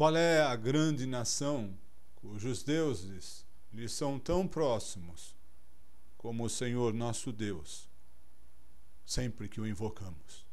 Qual é a grande nação cujos deuses lhe são tão próximos como o Senhor nosso Deus, sempre que o invocamos?